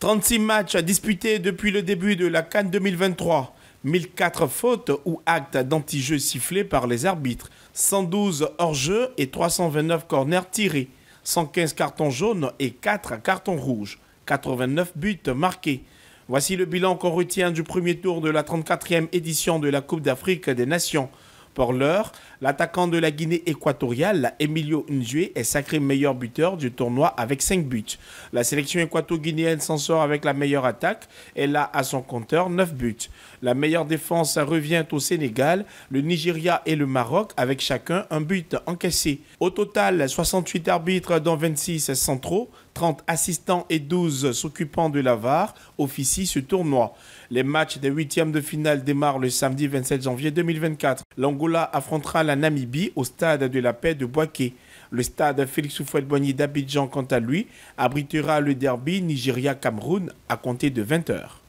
36 matchs disputés depuis le début de la Cannes 2023. 1004 fautes ou actes danti sifflés par les arbitres, 112 hors-jeu et 329 corners tirés, 115 cartons jaunes et 4 cartons rouges, 89 buts marqués. Voici le bilan qu'on retient du premier tour de la 34e édition de la Coupe d'Afrique des Nations. Pour l'heure, L'attaquant de la Guinée équatoriale, Emilio Nzue, est sacré meilleur buteur du tournoi avec 5 buts. La sélection équato-guinéenne s'en sort avec la meilleure attaque. Elle a à son compteur 9 buts. La meilleure défense revient au Sénégal, le Nigeria et le Maroc avec chacun un but encaissé. Au total, 68 arbitres dont 26 centraux, 30 assistants et 12 s'occupant de la VAR officient ce tournoi. Les matchs des huitièmes de finale démarrent le samedi 27 janvier 2024. L'Angola affrontera la Namibie au stade de la paix de Boaké. Le stade Félix Soufouet-Boigny d'Abidjan, quant à lui, abritera le derby Nigeria-Cameroun à compter de 20 heures.